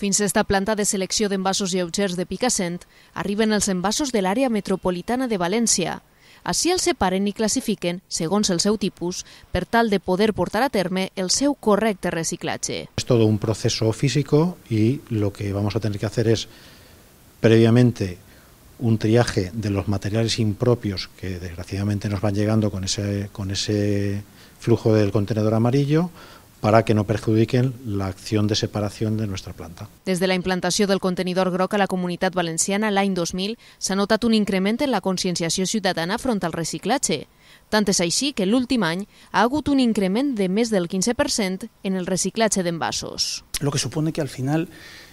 Fins a esta planta de selecció d'envasos lleugers de Picassent arriben els envasos de l'àrea metropolitana de València. Així els separen i classifiquen, segons el seu tipus, per tal de poder portar a terme el seu correcte reciclatge. És tot un procés físic i lo que vamos a tenir que hacer és, previamente un triatge de los materials impropios que desgraciadament, nos van llegando con ese, con ese flujo del contenedor amarillo, para que no perjudiquen la acción de separación de nuestra planta. Des de la implantació del contenidor groc a la Comunitat Valenciana l'any 2000 s'ha notat un increment en la conscienciació ciutadana front al reciclatge. Tant és així que l'últim any ha hagut un increment de més del 15% en el reciclatge d'envasos. Lo que supone que al final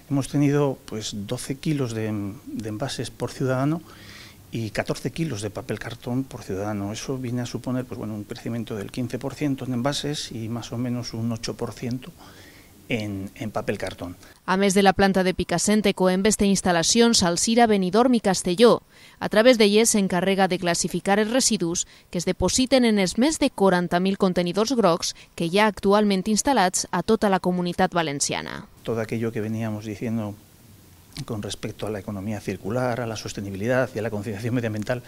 hemos tenido pues, 12 kilos de, de envases por ciudadano y 14 kilos de papel cartón por ciudadano. Eso viene a suponer pues, bueno, un crecimiento del 15% en envases y más o menos un 8% en, papel cartón. A mes de la planta de Picassente en beste instalación Salsira, Benidorm Castelló. A través de ella se encarga de clasificar el residus que se depositen en els més de 40.000 contenidos grocs que ya actualmente instalados a toda la comunidad valenciana. Todo aquello que veníamos diciendo con respecto a la economía circular, a la sostenibilidad y a la concienciación medioambiental,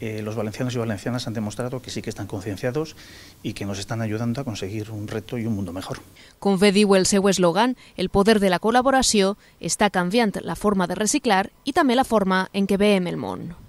eh, los valencianos y valencianas han demostrado que sí que están concienciados y que nos están ayudando a conseguir un reto y un mundo mejor. Con Vediwell el seu eslogan, el poder de la colaboración, está cambiando la forma de reciclar y también la forma en que ve el mundo.